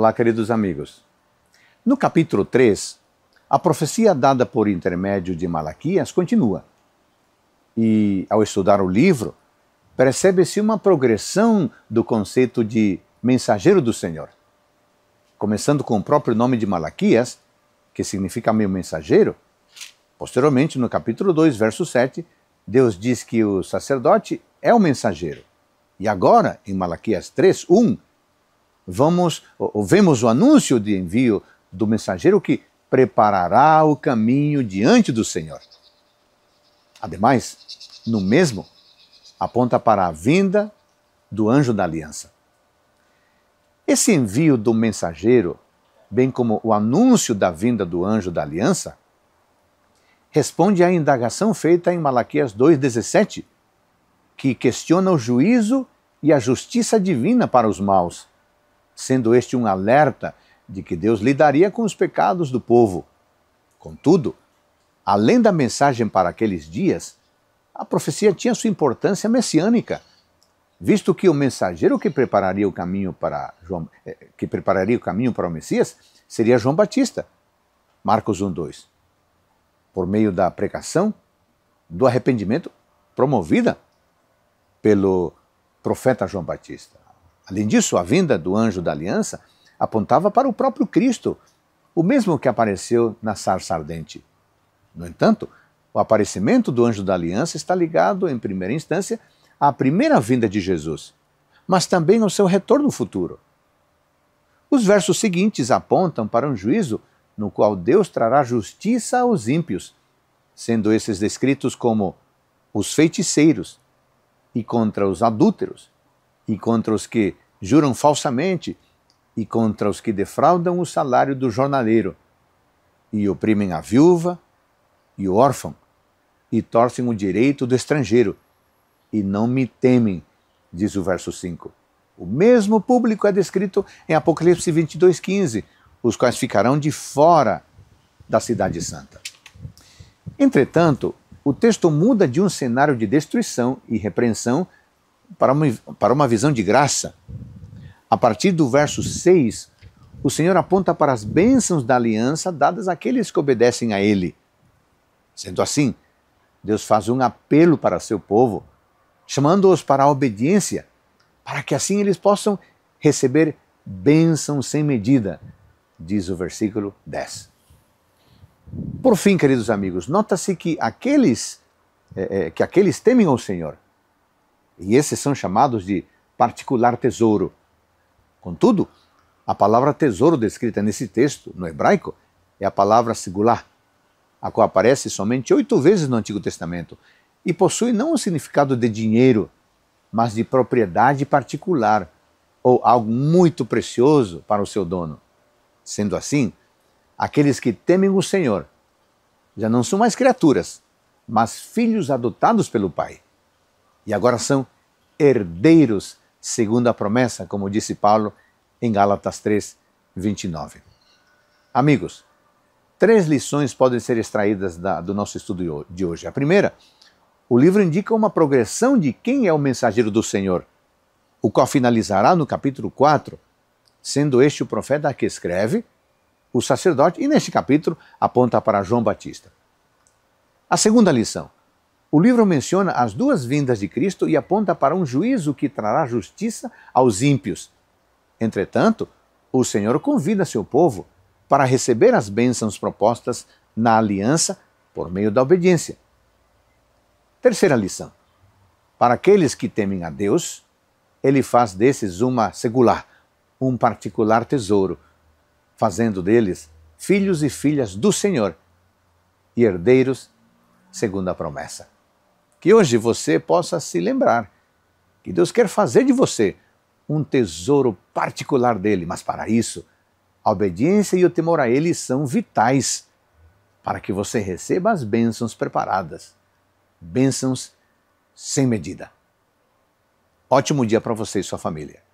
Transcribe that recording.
Olá, queridos amigos. No capítulo 3, a profecia dada por intermédio de Malaquias continua. E, ao estudar o livro, percebe-se uma progressão do conceito de mensageiro do Senhor. Começando com o próprio nome de Malaquias, que significa meu mensageiro, posteriormente, no capítulo 2, verso 7, Deus diz que o sacerdote é o mensageiro. E agora, em Malaquias 3, 1, vamos, vemos o anúncio de envio do mensageiro que preparará o caminho diante do Senhor. Ademais, no mesmo, aponta para a vinda do anjo da aliança. Esse envio do mensageiro, bem como o anúncio da vinda do anjo da aliança, responde à indagação feita em Malaquias 2,17, que questiona o juízo e a justiça divina para os maus sendo este um alerta de que Deus lidaria com os pecados do povo. Contudo, além da mensagem para aqueles dias, a profecia tinha sua importância messiânica, visto que o mensageiro que prepararia o caminho para João, eh, que prepararia o caminho para o Messias seria João Batista. Marcos 1:2. Por meio da pregação do arrependimento promovida pelo profeta João Batista. Além disso, a vinda do anjo da aliança apontava para o próprio Cristo, o mesmo que apareceu na sarça ardente. No entanto, o aparecimento do anjo da aliança está ligado, em primeira instância, à primeira vinda de Jesus, mas também ao seu retorno futuro. Os versos seguintes apontam para um juízo no qual Deus trará justiça aos ímpios, sendo esses descritos como os feiticeiros e contra os adúlteros, e contra os que juram falsamente e contra os que defraudam o salário do jornaleiro e oprimem a viúva e o órfão e torcem o direito do estrangeiro e não me temem, diz o verso 5. O mesmo público é descrito em Apocalipse 22:15, os quais ficarão de fora da cidade santa. Entretanto, o texto muda de um cenário de destruição e repreensão para uma, para uma visão de graça. A partir do verso 6, o Senhor aponta para as bênçãos da aliança dadas àqueles que obedecem a Ele. Sendo assim, Deus faz um apelo para seu povo, chamando-os para a obediência, para que assim eles possam receber bênção sem medida, diz o versículo 10. Por fim, queridos amigos, nota-se que aqueles é, é, que aqueles temem ao Senhor e esses são chamados de particular tesouro. Contudo, a palavra tesouro descrita nesse texto, no hebraico, é a palavra singular, a qual aparece somente oito vezes no Antigo Testamento e possui não o significado de dinheiro, mas de propriedade particular ou algo muito precioso para o seu dono. Sendo assim, aqueles que temem o Senhor já não são mais criaturas, mas filhos adotados pelo Pai e agora são herdeiros segundo a promessa, como disse Paulo em Gálatas 3, 29. Amigos, três lições podem ser extraídas da, do nosso estudo de hoje. A primeira, o livro indica uma progressão de quem é o mensageiro do Senhor, o qual finalizará no capítulo 4, sendo este o profeta que escreve, o sacerdote, e neste capítulo aponta para João Batista. A segunda lição, o livro menciona as duas vindas de Cristo e aponta para um juízo que trará justiça aos ímpios. Entretanto, o Senhor convida seu povo para receber as bênçãos propostas na aliança por meio da obediência. Terceira lição: para aqueles que temem a Deus, ele faz desses uma segular, um particular tesouro, fazendo deles filhos e filhas do Senhor e herdeiros segundo a promessa que hoje você possa se lembrar que Deus quer fazer de você um tesouro particular dele, mas para isso, a obediência e o temor a ele são vitais para que você receba as bênçãos preparadas, bênçãos sem medida. Ótimo dia para você e sua família.